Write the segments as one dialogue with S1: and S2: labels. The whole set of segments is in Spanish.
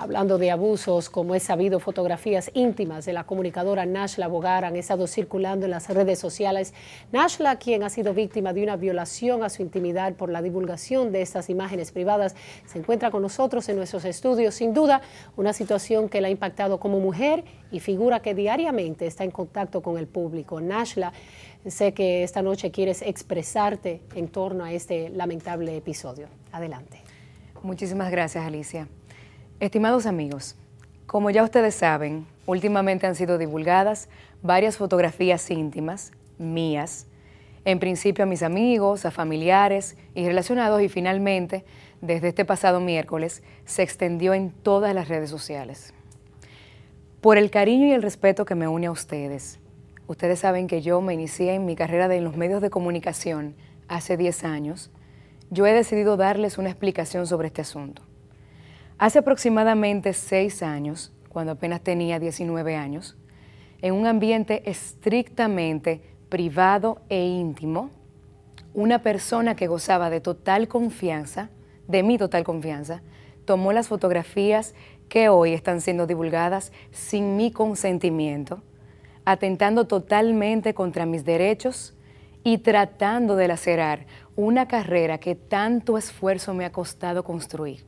S1: Hablando de abusos, como es sabido, fotografías íntimas de la comunicadora Nashla Bogar han estado circulando en las redes sociales. Nashla, quien ha sido víctima de una violación a su intimidad por la divulgación de estas imágenes privadas, se encuentra con nosotros en nuestros estudios. Sin duda, una situación que la ha impactado como mujer y figura que diariamente está en contacto con el público. Nashla, sé que esta noche quieres expresarte en torno
S2: a este lamentable episodio. Adelante. Muchísimas gracias, Alicia. Estimados amigos, como ya ustedes saben, últimamente han sido divulgadas varias fotografías íntimas, mías, en principio a mis amigos, a familiares y relacionados y finalmente, desde este pasado miércoles, se extendió en todas las redes sociales. Por el cariño y el respeto que me une a ustedes, ustedes saben que yo me inicié en mi carrera en los medios de comunicación hace 10 años, yo he decidido darles una explicación sobre este asunto. Hace aproximadamente seis años, cuando apenas tenía 19 años, en un ambiente estrictamente privado e íntimo, una persona que gozaba de total confianza, de mi total confianza, tomó las fotografías que hoy están siendo divulgadas sin mi consentimiento, atentando totalmente contra mis derechos y tratando de lacerar una carrera que tanto esfuerzo me ha costado construir.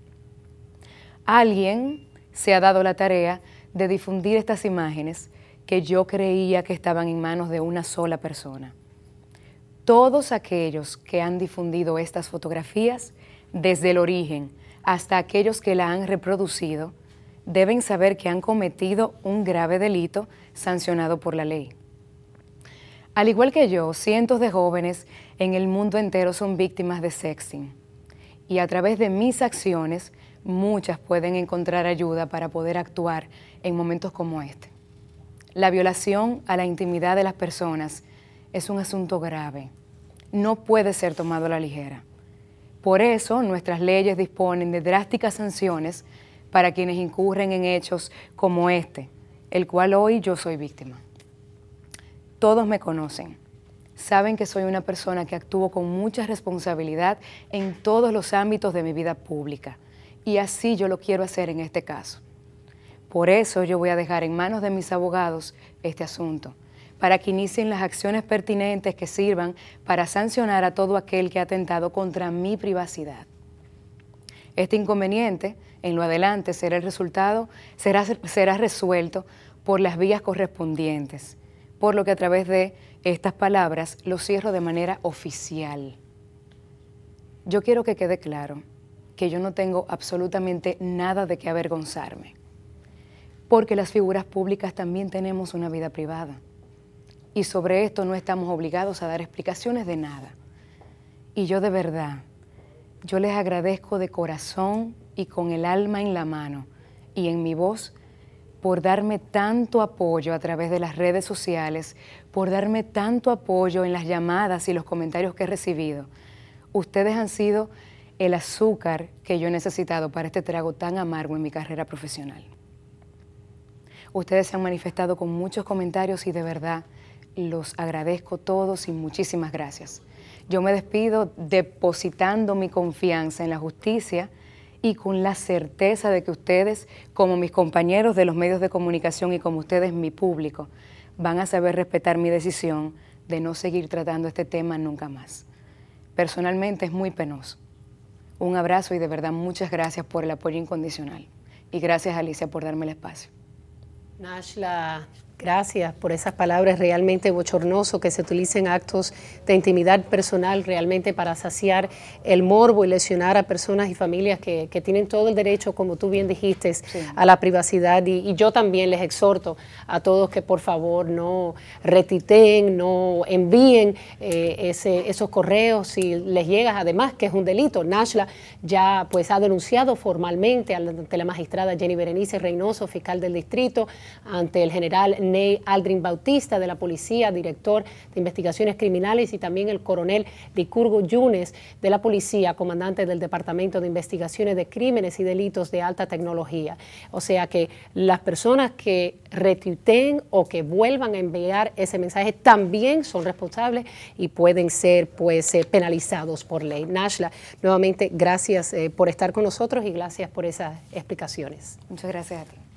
S2: Alguien se ha dado la tarea de difundir estas imágenes que yo creía que estaban en manos de una sola persona. Todos aquellos que han difundido estas fotografías, desde el origen hasta aquellos que la han reproducido, deben saber que han cometido un grave delito sancionado por la ley. Al igual que yo, cientos de jóvenes en el mundo entero son víctimas de sexting y a través de mis acciones muchas pueden encontrar ayuda para poder actuar en momentos como este. La violación a la intimidad de las personas es un asunto grave. No puede ser tomado a la ligera. Por eso nuestras leyes disponen de drásticas sanciones para quienes incurren en hechos como este, el cual hoy yo soy víctima. Todos me conocen. Saben que soy una persona que actúo con mucha responsabilidad en todos los ámbitos de mi vida pública y así yo lo quiero hacer en este caso. Por eso yo voy a dejar en manos de mis abogados este asunto, para que inicien las acciones pertinentes que sirvan para sancionar a todo aquel que ha atentado contra mi privacidad. Este inconveniente, en lo adelante, será el resultado, será, será resuelto por las vías correspondientes, por lo que a través de estas palabras lo cierro de manera oficial. Yo quiero que quede claro que yo no tengo absolutamente nada de qué avergonzarme, porque las figuras públicas también tenemos una vida privada y sobre esto no estamos obligados a dar explicaciones de nada. Y yo de verdad, yo les agradezco de corazón y con el alma en la mano y en mi voz por darme tanto apoyo a través de las redes sociales, por darme tanto apoyo en las llamadas y los comentarios que he recibido. Ustedes han sido el azúcar que yo he necesitado para este trago tan amargo en mi carrera profesional. Ustedes se han manifestado con muchos comentarios y de verdad los agradezco todos y muchísimas gracias. Yo me despido depositando mi confianza en la justicia y con la certeza de que ustedes, como mis compañeros de los medios de comunicación y como ustedes, mi público, van a saber respetar mi decisión de no seguir tratando este tema nunca más. Personalmente es muy penoso un abrazo y de verdad muchas gracias por el apoyo incondicional. Y gracias Alicia por darme el espacio. Nashla, Gracias por esas palabras
S1: realmente bochornoso que se utilicen actos de intimidad personal realmente para saciar el morbo y lesionar a personas y familias que, tienen todo el derecho, como tú bien dijiste, a la privacidad. Y, yo también les exhorto a todos que por favor no retiteen, no envíen eh, esos correos si les llegas, además que es un delito. Nashla ya pues ha denunciado formalmente ante la magistrada Jenny Berenice Reynoso, fiscal del distrito, ante el general Ney Aldrin Bautista de la Policía, director de Investigaciones Criminales, y también el coronel Vicurgo Yunes de la Policía, comandante del Departamento de Investigaciones de Crímenes y Delitos de Alta Tecnología. O sea que las personas que retuiteen o que vuelvan a enviar ese mensaje también son responsables y pueden ser pues eh, penalizados por ley. Nashla, nuevamente gracias eh, por estar con nosotros y gracias por esas explicaciones. Muchas gracias a ti.